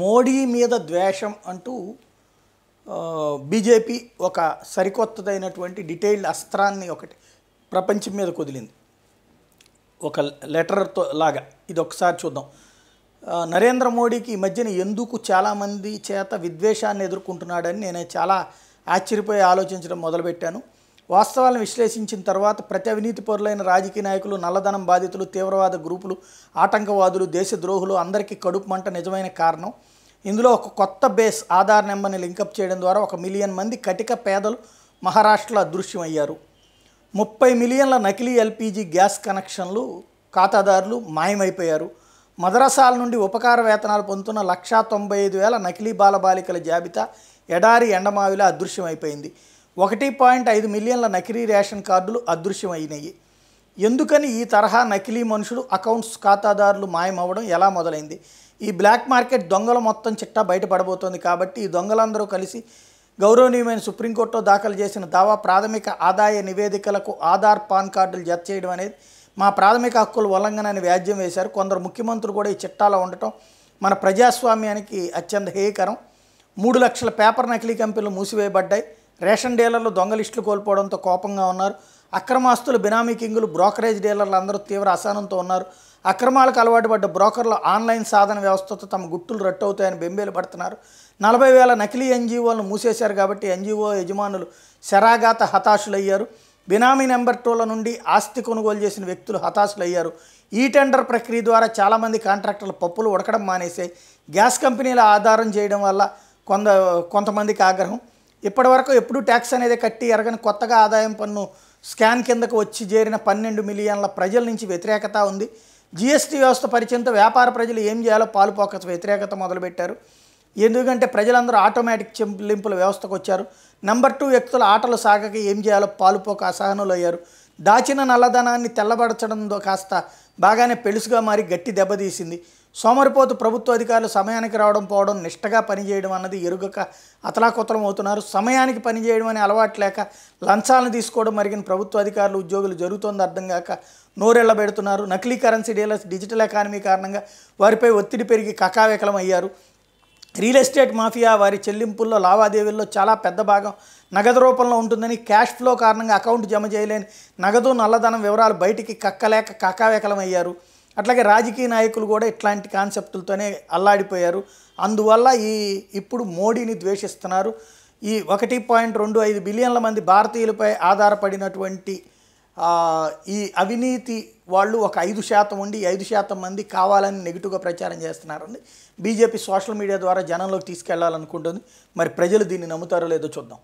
మోడీ మీద ద్వేషం అంటూ బీజేపీ ఒక సరికొత్తదైనటువంటి డీటెయిల్డ్ అస్త్రాన్ని ఒకటి ప్రపంచం మీద కుదిలింది ఒక లెటర్తో లాగా ఇది ఒకసారి చూద్దాం నరేంద్ర మోడీకి ఈ మధ్యన ఎందుకు చాలామంది చేత విద్వేషాన్ని ఎదుర్కొంటున్నాడని నేను చాలా ఆశ్చర్యపోయి ఆలోచించడం మొదలుపెట్టాను వాస్తవాలను విశ్లేషించిన తర్వాత ప్రతి అవినీతి పరులైన రాజకీయ నాయకులు నల్లధనం బాధితులు తీవ్రవాద గ్రూపులు ఆటంకవాదులు దేశద్రోహులు అందరికీ కడుపు మంట నిజమైన కారణం ఇందులో ఒక కొత్త బేస్ ఆధార్ నెంబర్ని లింకప్ చేయడం ద్వారా ఒక మిలియన్ మంది కటిక పేదలు మహారాష్ట్రలో అదృశ్యమయ్యారు ముప్పై మిలియన్ల నకిలీ ఎల్పిజి గ్యాస్ కనెక్షన్లు ఖాతాదారులు మాయమైపోయారు మదరసాల నుండి ఉపకార వేతనాలు పొందుతున్న లక్షా తొంభై ఐదు వేల నకిలీ బాలబాలికల జాబితా ఎడారి ఎండమావిలా అదృశ్యమైపోయింది ఒకటి పాయింట్ ఐదు మిలియన్ల నకిలీ రేషన్ కార్డులు అదృశ్యమైనాయి ఎందుకని ఈ తరహా నకిలీ మనుషులు అకౌంట్స్ ఖాతాదారులు మాయమవ్వడం ఎలా మొదలైంది ఈ బ్లాక్ మార్కెట్ దొంగల మొత్తం చిట్టా బయటపడబోతోంది కాబట్టి ఈ దొంగలందరూ కలిసి గౌరవనీయమైన సుప్రీంకోర్టులో దాఖలు చేసిన దావా ప్రాథమిక ఆదాయ నివేదికలకు ఆధార్ పాన్ కార్డులు జత చేయడం అనేది మా ప్రాథమిక హక్కుల ఉల్లంఘన అని వ్యాజ్యం వేశారు కొందరు ముఖ్యమంత్రులు కూడా ఈ చిట్టాలో ఉండటం మన ప్రజాస్వామ్యానికి అత్యంత హేయకరం మూడు లక్షల పేపర్ నకిలీ కంపెనీలు మూసివేయబడ్డాయి రేషన్ డీలర్లు దొంగలిస్టులు కోల్పోవడంతో కోపంగా ఉన్నారు అక్రమాస్తులు బినామీ కింగులు బ్రోకరేజ్ డీలర్లు అందరూ తీవ్ర అసహనంతో ఉన్నారు అక్రమాలకు అలవాటు పడ్డ బ్రోకర్లు ఆన్లైన్ సాధన వ్యవస్థతో తమ గుట్టులు రట్టవుతాయని బెంబేలు పడుతున్నారు నలభై వేల నకిలీ ఎన్జిఓలను మూసేశారు కాబట్టి ఎన్జిఓ యజమానులు శరాఘాత హతాశులయ్యారు బినామీ నెంబర్ టూల నుండి ఆస్తి కొనుగోలు చేసిన వ్యక్తులు హతాశులయ్యారు ఈ టెండర్ ప్రక్రియ ద్వారా చాలామంది కాంట్రాక్టర్లు పప్పులు ఉడకడం మానేసాయి గ్యాస్ కంపెనీల ఆధారం చేయడం వల్ల కొంత కొంతమందికి ఆగ్రహం ఇప్పటివరకు ఎప్పుడూ ట్యాక్స్ అనేది కట్టి ఎరగని కొత్తగా ఆదాయం పన్ను స్కాన్ కిందకు వచ్చి చేరిన పన్నెండు మిలియన్ల ప్రజల నుంచి వ్యతిరేకత ఉంది జీఎస్టీ వ్యవస్థ పరిచయంతో వ్యాపార ప్రజలు ఏం చేయాలో పాలుపోక వ్యతిరేకత మొదలుపెట్టారు ఎందుకంటే ప్రజలందరూ ఆటోమేటిక్ చెల్లింపుల వ్యవస్థకు వచ్చారు నెంబర్ టూ వ్యక్తుల ఆటలు సాగక ఏం చేయాలో పాలుపోక అసహనులు అయ్యారు దాచిన నల్లధనాన్ని తెల్లబడచడంతో కాస్త బాగానే పెలుసుగా మారి గట్టి దెబ్బతీసింది సోమరిపోతు ప్రభుత్వ అధికారులు సమయానికి రావడం పోవడం నిష్టగా పనిచేయడం అన్నది ఎరుగక అతలాకుతలం అవుతున్నారు సమయానికి పనిచేయడం అనే అలవాటు లేక లంచాలను తీసుకోవడం మరిగిన ప్రభుత్వ అధికారులు ఉద్యోగులు జరుగుతోంది అర్థం కాక పెడుతున్నారు నకిలీ కరెన్సీ డీలర్స్ డిజిటల్ ఎకానమీ కారణంగా వారిపై ఒత్తిడి పెరిగి కకావికలం అయ్యారు రియల్ ఎస్టేట్ మాఫియా వారి చెల్లింపుల్లో లావాదేవీల్లో చాలా పెద్ద భాగం నగదు రూపంలో ఉంటుందని క్యాష్ ఫ్లో కారణంగా అకౌంట్ జమ చేయలేని నగదు నల్లధనం వివరాలు బయటికి కక్కలేక కకావేకలం అయ్యారు అట్లాగే రాజకీయ నాయకులు కూడా ఇట్లాంటి కాన్సెప్టులతోనే అల్లాడిపోయారు అందువల్ల ఈ ఇప్పుడు మోడీని ద్వేషిస్తున్నారు ఈ ఒకటి పాయింట్ రెండు ఐదు బిలియన్ల మంది భారతీయులపై ఆధారపడినటువంటి ఈ అవినీతి వాళ్ళు ఒక ఐదు శాతం ఉండి ఐదు శాతం మంది కావాలని నెగిటివ్గా ప్రచారం చేస్తున్నారండి బీజేపీ సోషల్ మీడియా ద్వారా జనంలోకి తీసుకెళ్లాలనుకుంటుంది మరి ప్రజలు దీన్ని నమ్ముతారో లేదో చూద్దాం